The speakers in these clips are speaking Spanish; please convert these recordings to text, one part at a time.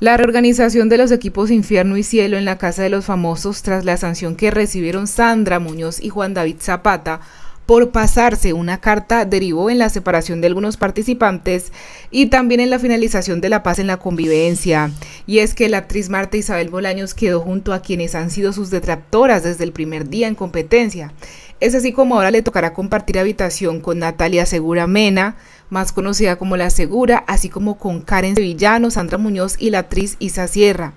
La reorganización de los equipos Infierno y Cielo en la Casa de los Famosos tras la sanción que recibieron Sandra Muñoz y Juan David Zapata por pasarse una carta derivó en la separación de algunos participantes y también en la finalización de la paz en la convivencia y es que la actriz Marta Isabel Bolaños quedó junto a quienes han sido sus detractoras desde el primer día en competencia. Es así como ahora le tocará compartir habitación con Natalia Segura Mena, más conocida como La Segura, así como con Karen Sevillano, Sandra Muñoz y la actriz Isa Sierra.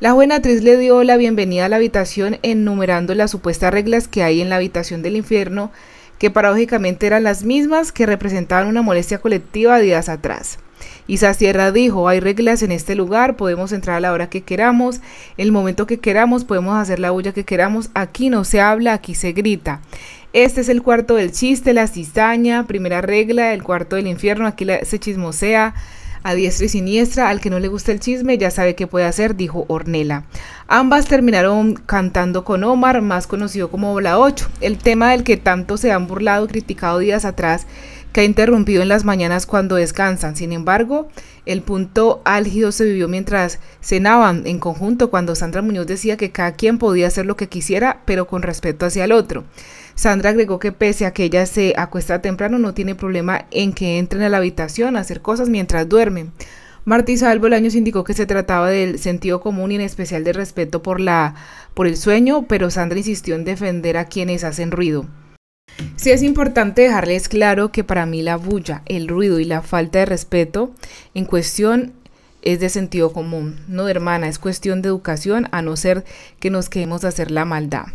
La joven actriz le dio la bienvenida a la habitación enumerando las supuestas reglas que hay en la habitación del infierno que paradójicamente eran las mismas que representaban una molestia colectiva días atrás. Isa Sierra dijo, hay reglas en este lugar, podemos entrar a la hora que queramos, el momento que queramos, podemos hacer la bulla que queramos, aquí no se habla, aquí se grita. Este es el cuarto del chiste, la cizaña, primera regla, el cuarto del infierno, aquí ese se chismosea a diestra y siniestra, al que no le gusta el chisme ya sabe qué puede hacer, dijo Ornella. Ambas terminaron cantando con Omar, más conocido como La 8, el tema del que tanto se han burlado y criticado días atrás, que ha interrumpido en las mañanas cuando descansan. Sin embargo, el punto álgido se vivió mientras cenaban en conjunto, cuando Sandra Muñoz decía que cada quien podía hacer lo que quisiera, pero con respeto hacia el otro. Sandra agregó que pese a que ella se acuesta temprano, no tiene problema en que entren a la habitación a hacer cosas mientras duermen. Salvo Isabel Bolaños indicó que se trataba del sentido común y en especial del respeto por, la, por el sueño, pero Sandra insistió en defender a quienes hacen ruido. Sí es importante dejarles claro que para mí la bulla, el ruido y la falta de respeto en cuestión es de sentido común. No, hermana, es cuestión de educación a no ser que nos quedemos hacer la maldad.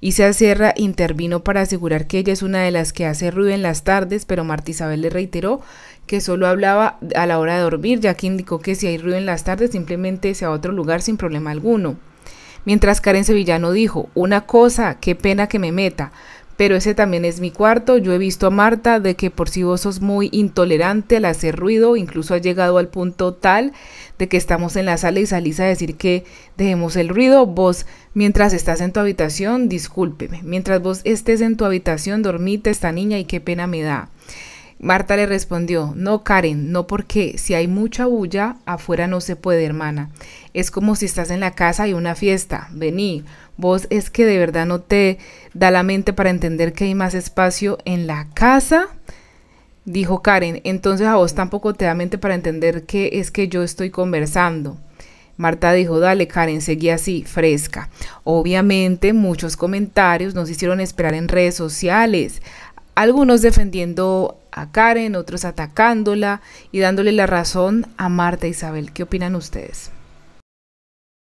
Isa Sierra intervino para asegurar que ella es una de las que hace ruido en las tardes, pero Marta Isabel le reiteró que solo hablaba a la hora de dormir, ya que indicó que si hay ruido en las tardes simplemente se a otro lugar sin problema alguno. Mientras Karen Sevillano dijo, una cosa, qué pena que me meta, pero ese también es mi cuarto. Yo he visto a Marta de que por si vos sos muy intolerante al hacer ruido, incluso ha llegado al punto tal de que estamos en la sala y salís a decir que dejemos el ruido. Vos, mientras estás en tu habitación, discúlpeme, mientras vos estés en tu habitación, dormite esta niña y qué pena me da. Marta le respondió, no, Karen, no porque si hay mucha bulla, afuera no se puede, hermana. Es como si estás en la casa y una fiesta. Vení, vos es que de verdad no te da la mente para entender que hay más espacio en la casa. Dijo Karen, entonces a vos tampoco te da mente para entender que es que yo estoy conversando. Marta dijo, dale Karen, seguí así, fresca. Obviamente muchos comentarios nos hicieron esperar en redes sociales algunos defendiendo a Karen, otros atacándola y dándole la razón a Marta Isabel. ¿Qué opinan ustedes?